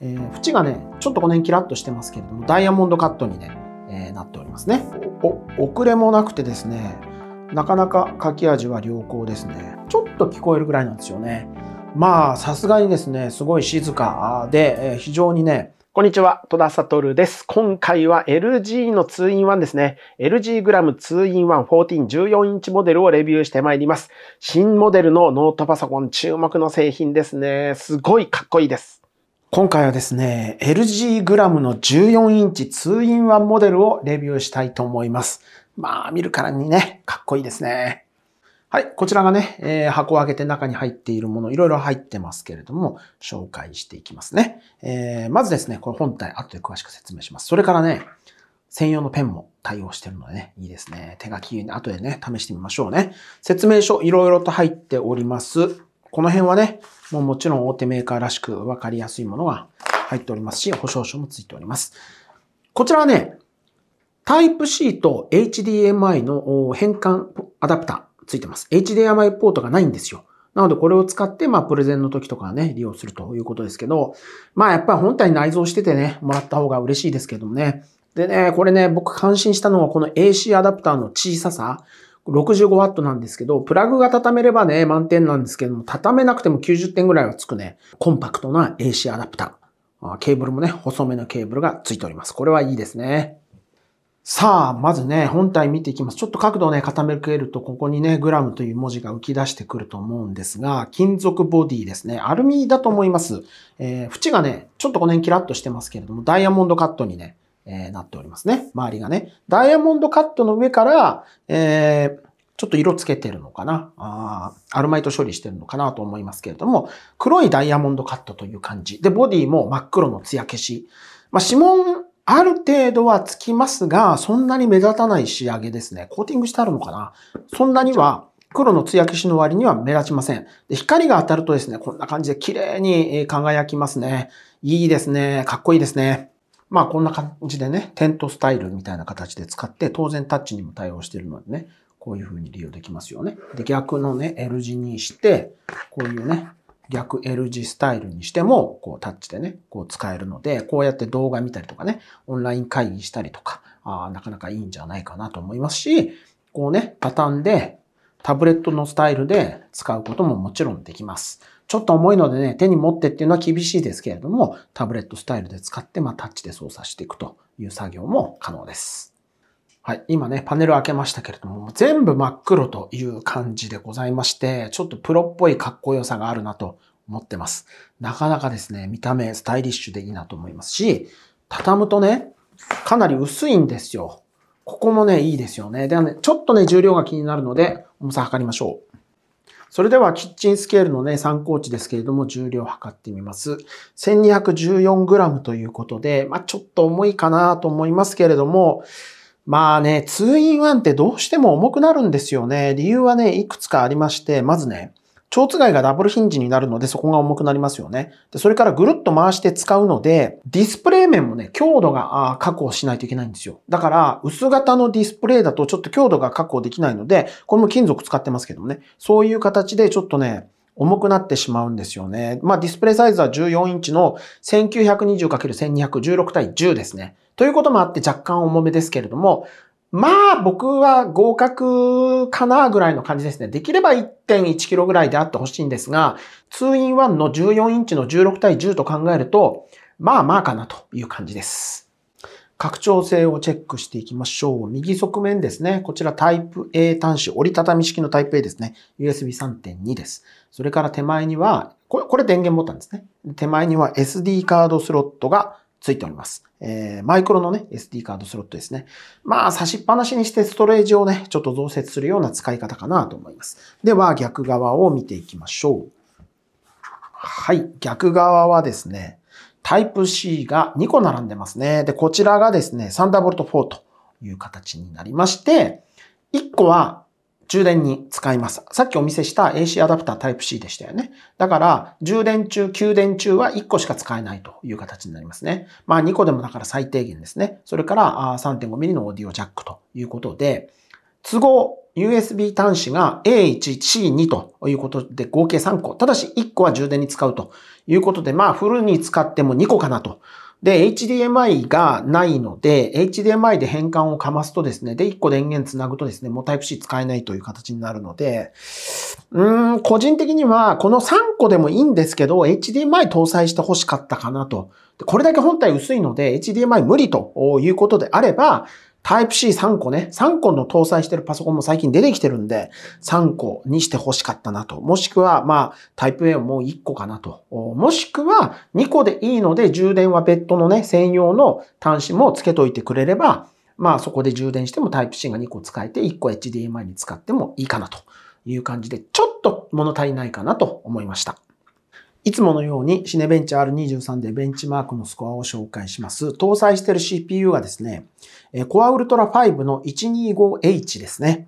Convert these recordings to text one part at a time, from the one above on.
えー、縁がね、ちょっとこの辺キラッとしてますけれども、ダイヤモンドカットにね、えー、なっておりますね。お。遅れもなくてですね、なかなか書き味は良好ですね。ちょっと聞こえるぐらいなんですよね。まあ、さすがにですね、すごい静かで、えー、非常にね、こんにちは、戸田悟です。今回は LG の 2-in-1 ですね。LG グラム 2-in-114 14インチモデルをレビューしてまいります。新モデルのノートパソコン注目の製品ですね。すごいかっこいいです。今回はですね、LG グラムの14インチ 2-in-1 モデルをレビューしたいと思います。まあ、見るからにね、かっこいいですね。はい、こちらがね、えー、箱を開けて中に入っているもの、いろいろ入ってますけれども、紹介していきますね。えー、まずですね、これ本体、後で詳しく説明します。それからね、専用のペンも対応してるのでね、いいですね。手書き、後でね、試してみましょうね。説明書、いろいろと入っております。この辺はね、もうもちろん大手メーカーらしく分かりやすいものが入っておりますし、保証書もついております。こちらはね、タイプ C と HDMI の変換アダプターついてます。HDMI ポートがないんですよ。なのでこれを使って、まあプレゼンの時とかね、利用するということですけど、まあやっぱり本体内蔵しててね、もらった方が嬉しいですけどもね。でね、これね、僕感心したのはこの AC アダプターの小ささ。65W なんですけど、プラグが畳めればね、満点なんですけども、畳めなくても90点ぐらいはつくね、コンパクトな AC アダプター。ケーブルもね、細めのケーブルがついております。これはいいですね。さあ、まずね、本体見ていきます。ちょっと角度をね、傾けると、ここにね、グラムという文字が浮き出してくると思うんですが、金属ボディですね。アルミだと思います。えー、縁がね、ちょっとこの辺キラッとしてますけれども、ダイヤモンドカットにね、えー、なっておりますね。周りがね。ダイヤモンドカットの上から、えー、ちょっと色つけてるのかなあアルマイト処理してるのかなと思いますけれども、黒いダイヤモンドカットという感じ。で、ボディも真っ黒の艶消し。まあ、指紋、ある程度はつきますが、そんなに目立たない仕上げですね。コーティングしてあるのかなそんなには、黒の艶消しの割には目立ちません。で光が当たるとですね、こんな感じで綺麗に輝きますね。いいですね。かっこいいですね。まあこんな感じでね、テントスタイルみたいな形で使って、当然タッチにも対応してるのでね、こういう風に利用できますよね。で、逆のね、L 字にして、こういうね、逆 L 字スタイルにしても、こうタッチでね、こう使えるので、こうやって動画見たりとかね、オンライン会議したりとか、あなかなかいいんじゃないかなと思いますし、こうね、畳んで、タブレットのスタイルで使うことももちろんできます。ちょっと重いのでね、手に持ってっていうのは厳しいですけれども、タブレットスタイルで使って、まあ、タッチで操作していくという作業も可能です。はい。今ね、パネル開けましたけれども、全部真っ黒という感じでございまして、ちょっとプロっぽいかっこよさがあるなと思ってます。なかなかですね、見た目スタイリッシュでいいなと思いますし、畳むとね、かなり薄いんですよ。ここもね、いいですよね。ではね、ちょっとね、重量が気になるので、重さ測りましょう。それではキッチンスケールのね、参考値ですけれども、重量を測ってみます。1214g ということで、まあ、ちょっと重いかなと思いますけれども、まあね、2 in 1ってどうしても重くなるんですよね。理由はね、いくつかありまして、まずね、蝶つががダブルヒンジになるのでそこが重くなりますよね。で、それからぐるっと回して使うので、ディスプレイ面もね、強度が確保しないといけないんですよ。だから、薄型のディスプレイだとちょっと強度が確保できないので、これも金属使ってますけどもね、そういう形でちょっとね、重くなってしまうんですよね。まあ、ディスプレイサイズは14インチの 1920×1216 対10ですね。ということもあって若干重めですけれども、まあ僕は合格かなぐらいの感じですね。できれば1.1キロぐらいであってほしいんですが、2-in-1 の14インチの16対10と考えると、まあまあかなという感じです。拡張性をチェックしていきましょう。右側面ですね。こちらタイプ A 端子、折りたたみ式のタイプ A ですね。USB 3.2です。それから手前には、これ、これ電源ボタンですね。手前には SD カードスロットがついております。えー、マイクロのね、SD カードスロットですね。まあ、差しっぱなしにしてストレージをね、ちょっと増設するような使い方かなと思います。では、逆側を見ていきましょう。はい、逆側はですね、タイプ C が2個並んでますね。で、こちらがですね、サンダーボルト4という形になりまして、1個は充電に使います。さっきお見せした AC アダプタータイプ C でしたよね。だから、充電中、給電中は1個しか使えないという形になりますね。まあ2個でもだから最低限ですね。それから 3.5mm のオーディオジャックということで、都合 USB 端子が A1、C2 ということで合計3個。ただし1個は充電に使うということで、まあフルに使っても2個かなとで、HDMI がないので、HDMI で変換をかますとですね、で、1個電源つなぐとですね、もう Type-C 使えないという形になるので、うーん、個人的には、この3個でもいいんですけど、HDMI 搭載して欲しかったかなと。これだけ本体薄いので、HDMI 無理ということであれば、タイプ C3 個ね、3個の搭載してるパソコンも最近出てきてるんで、3個にして欲しかったなと。もしくは、まあ、タイプ A をもう1個かなと。もしくは、2個でいいので、充電は別途のね、専用の端子も付けといてくれれば、まあ、そこで充電してもタイプ C が2個使えて、1個 HDMI に使ってもいいかなという感じで、ちょっと物足りないかなと思いました。いつものようにシネベンチャー R23 でベンチマークのスコアを紹介します。搭載している CPU がですね、コアウルトラ5の 125H ですね。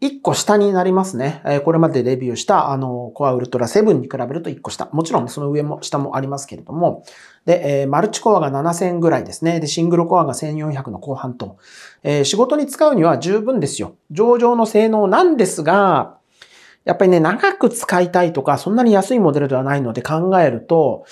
1個下になりますね。これまでレビューしたあのコアウルトラ7に比べると1個下。もちろんその上も下もありますけれども。で、マルチコアが7000ぐらいですね。で、シングルコアが1400の後半と。仕事に使うには十分ですよ。上場の性能なんですが、やっぱりね、長く使いたいとか、そんなに安いモデルではないので考えると、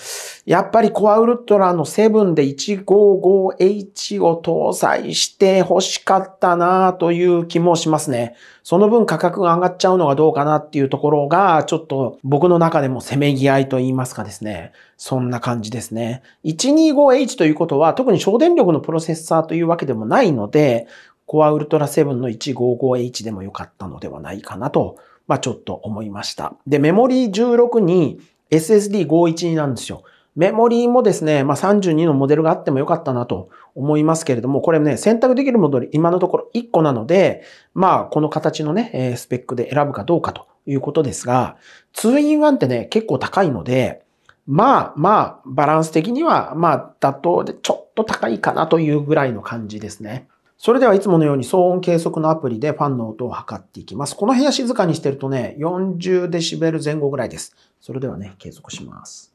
やっぱりコアウルトラの7で 155H を搭載して欲しかったなという気もしますね。その分価格が上がっちゃうのがどうかなっていうところが、ちょっと僕の中でもせめぎ合いと言いますかですね。そんな感じですね。125H ということは、特に省電力のプロセッサーというわけでもないので、コアウルトラ7の 155H でも良かったのではないかなとまあちょっと思いました。で、メモリー16に SSD512 なんですよ。メモリーもですね、まあ、32のモデルがあってもよかったなと思いますけれども、これね、選択できるモデル今のところ1個なので、まあ、この形のね、スペックで選ぶかどうかということですが、2-in-1 ってね、結構高いので、まあまあ、バランス的には、まあ、だと、ちょっと高いかなというぐらいの感じですね。それではいつものように騒音計測のアプリでファンの音を測っていきます。この部屋静かにしてるとね、40デシベル前後ぐらいです。それではね、計測します。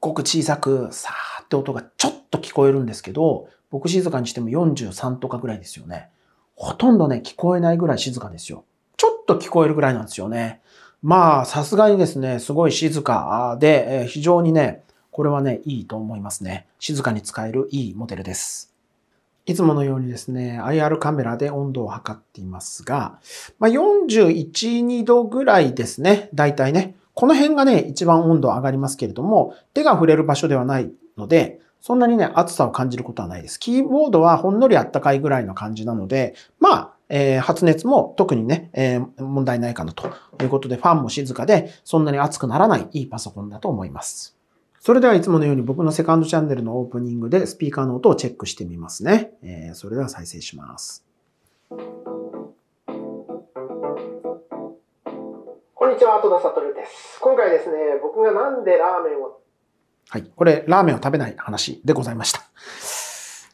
ごく小さく、さーって音がちょっと聞こえるんですけど、僕静かにしても43とかぐらいですよね。ほとんどね、聞こえないぐらい静かですよ。ちょっと聞こえるぐらいなんですよね。まあ、さすがにですね、すごい静かで、えー、非常にね、これはね、いいと思いますね。静かに使えるいいモデルです。いつものようにですね、IR カメラで温度を測っていますが、まあ、41、2度ぐらいですね。だいたいね。この辺がね、一番温度上がりますけれども、手が触れる場所ではないので、そんなにね、暑さを感じることはないです。キーボードはほんのりあったかいぐらいの感じなので、まあ、えー、発熱も特にね、えー、問題ないかなということで、ファンも静かで、そんなに暑くならないいいパソコンだと思います。それではいつものように僕のセカンドチャンネルのオープニングでスピーカーの音をチェックしてみますね。えー、それでは再生します。こんにちは、戸田悟です。今回ですね、僕がなんでラーメンをはい、これ、ラーメンを食べない話でございました。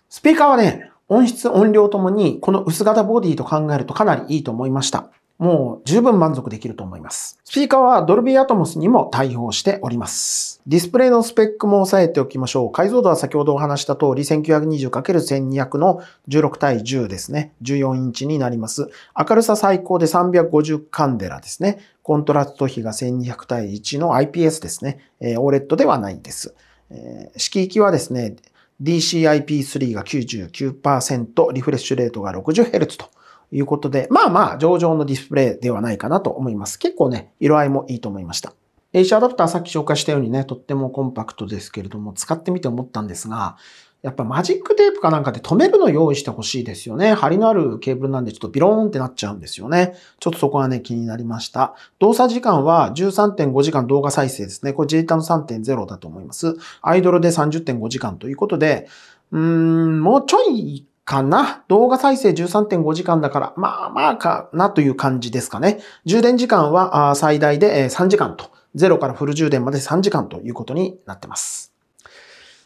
スピーカーはね、音質、音量ともに、この薄型ボディと考えるとかなりいいと思いました。もう十分満足できると思います。スピーカーはドルビーアトモスにも対応しております。ディスプレイのスペックも押さえておきましょう。解像度は先ほどお話した通り 1920×1200 の16対10ですね。14インチになります。明るさ最高で350カンデラですね。コントラスト比が1200対1の IPS ですね。えー、OLED ではないです。えー、色域はですね、DCI-P3 が99%、リフレッシュレートが 60Hz と。いうことで、まあまあ上々のディスプレイではないかなと思います。結構ね、色合いもいいと思いました。AC アダプターさっき紹介したようにね、とってもコンパクトですけれども、使ってみて思ったんですが、やっぱマジックテープかなんかで止めるの用意してほしいですよね。張りのあるケーブルなんでちょっとビローンってなっちゃうんですよね。ちょっとそこがね、気になりました。動作時間は13.5時間動画再生ですね。これ J a の3.0だと思います。アイドルで30.5時間ということで、うーん、もうちょいかな動画再生13.5時間だから、まあまあかなという感じですかね。充電時間は最大で3時間と、0からフル充電まで3時間ということになってます。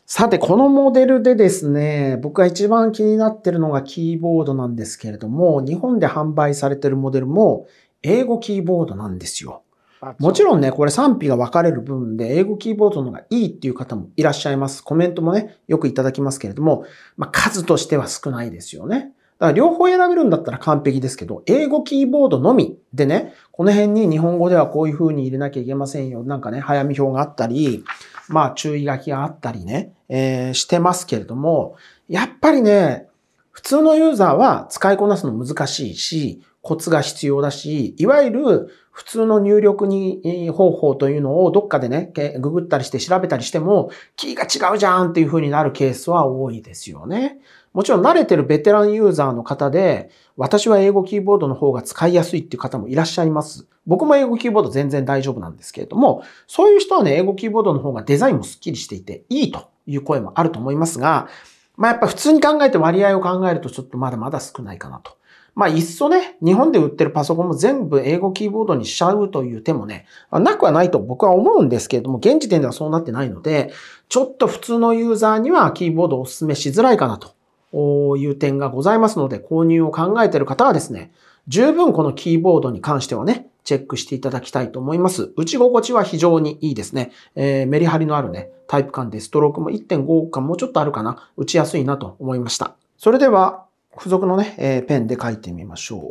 さて、このモデルでですね、僕が一番気になってるのがキーボードなんですけれども、日本で販売されてるモデルも英語キーボードなんですよ。もちろんね、これ賛否が分かれる部分で、英語キーボードの方がいいっていう方もいらっしゃいます。コメントもね、よくいただきますけれども、まあ、数としては少ないですよね。だから両方選べるんだったら完璧ですけど、英語キーボードのみでね、この辺に日本語ではこういう風に入れなきゃいけませんよ。なんかね、早見表があったり、まあ注意書きがあったりね、えー、してますけれども、やっぱりね、普通のユーザーは使いこなすの難しいし、コツが必要だし、いわゆる普通の入力に方法というのをどっかでね、ググったりして調べたりしても、キーが違うじゃんっていう風になるケースは多いですよね。もちろん慣れてるベテランユーザーの方で、私は英語キーボードの方が使いやすいっていう方もいらっしゃいます。僕も英語キーボード全然大丈夫なんですけれども、そういう人はね、英語キーボードの方がデザインもスッキリしていていいという声もあると思いますが、まあやっぱ普通に考えて割合を考えるとちょっとまだまだ少ないかなとまあ、いっそね、日本で売ってるパソコンも全部英語キーボードにしちゃうという手もね、なくはないと僕は思うんですけれども、現時点ではそうなってないので、ちょっと普通のユーザーにはキーボードをお勧めしづらいかなという点がございますので、購入を考えている方はですね、十分このキーボードに関してはね、チェックしていただきたいと思います。打ち心地は非常にいいですね。えー、メリハリのあるね、タイプ感でストロークも1.5感もうちょっとあるかな、打ちやすいなと思いました。それでは付属のね、えー、ペンで書いてみましょう。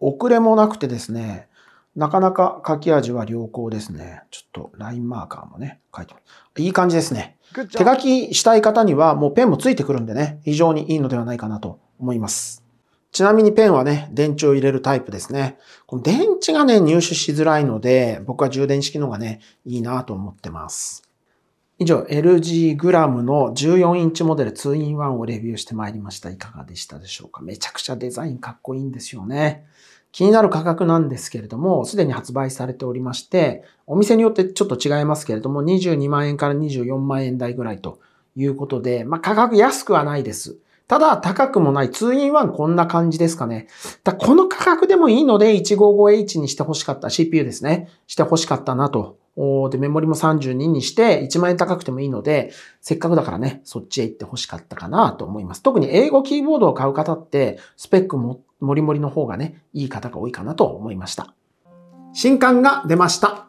お、遅れもなくてですね、なかなか書き味は良好ですね。ちょっとラインマーカーもね、書いてます。いい感じですね。手書きしたい方にはもうペンもついてくるんでね、非常にいいのではないかなと思います。ちなみにペンはね、電池を入れるタイプですね。この電池がね、入手しづらいので、僕は充電式のがね、いいなと思ってます。以上、LG グラムの14インチモデル 2-in-1 をレビューしてまいりました。いかがでしたでしょうかめちゃくちゃデザインかっこいいんですよね。気になる価格なんですけれども、すでに発売されておりまして、お店によってちょっと違いますけれども、22万円から24万円台ぐらいということで、まあ、価格安くはないです。ただ、高くもない。2-in-1 こんな感じですかね。だこの価格でもいいので、155H にして欲しかった。CPU ですね。して欲しかったなとで、メモリも32にして、1万円高くてもいいので、せっかくだからね、そっちへ行って欲しかったかなと思います。特に英語キーボードを買う方って、スペックも、もりもりの方がね、いい方が多いかなと思いました。新刊が出ました。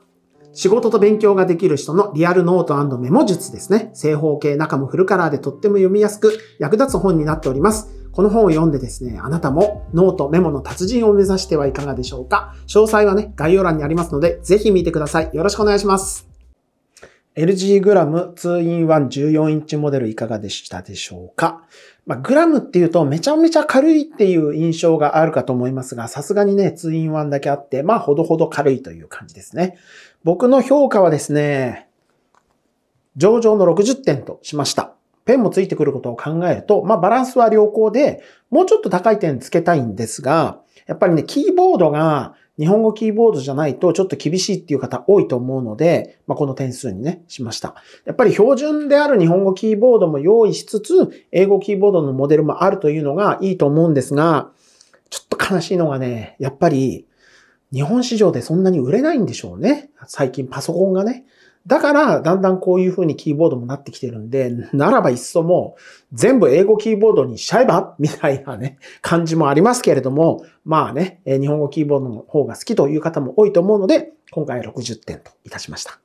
仕事と勉強ができる人のリアルノートメモ術ですね。正方形中もフルカラーでとっても読みやすく役立つ本になっております。この本を読んでですね、あなたもノートメモの達人を目指してはいかがでしょうか詳細はね、概要欄にありますので、ぜひ見てください。よろしくお願いします。LG グラム 2-in-114 インチモデルいかがでしたでしょうかまあ、グラムっていうとめちゃめちゃ軽いっていう印象があるかと思いますが、さすがにね、2-in-1 だけあって、まあ、ほどほど軽いという感じですね。僕の評価はですね、上場の60点としました。ペンもついてくることを考えると、まあバランスは良好で、もうちょっと高い点つけたいんですが、やっぱりね、キーボードが日本語キーボードじゃないとちょっと厳しいっていう方多いと思うので、まあ、この点数にね、しました。やっぱり標準である日本語キーボードも用意しつつ、英語キーボードのモデルもあるというのがいいと思うんですが、ちょっと悲しいのがね、やっぱり日本市場でそんなに売れないんでしょうね。最近パソコンがね。だから、だんだんこういう風にキーボードもなってきてるんで、ならばいっそも、全部英語キーボードにしちゃえばみたいなね、感じもありますけれども、まあね、日本語キーボードの方が好きという方も多いと思うので、今回は60点といたしました。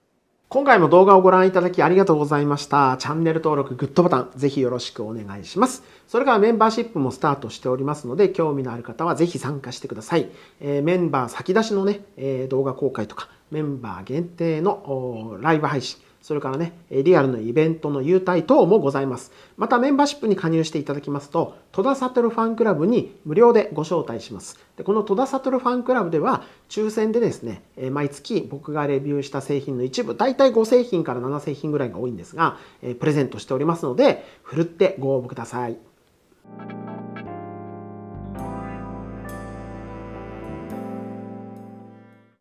今回も動画をご覧いただきありがとうございました。チャンネル登録、グッドボタン、ぜひよろしくお願いします。それからメンバーシップもスタートしておりますので、興味のある方はぜひ参加してください。えー、メンバー先出しのね、えー、動画公開とか、メンバー限定のライブ配信、それからね、リアルのイベントの優待等もございます。またメンバーシップに加入していただきますと、戸田悟ファンクラブに無料でご招待します。でこの戸田悟ファンクラブでは、抽選でですね、毎月僕がレビューした製品の一部、大体5製品から7製品ぐらいが多いんですが、プレゼントしておりますので、ふるってご応募ください。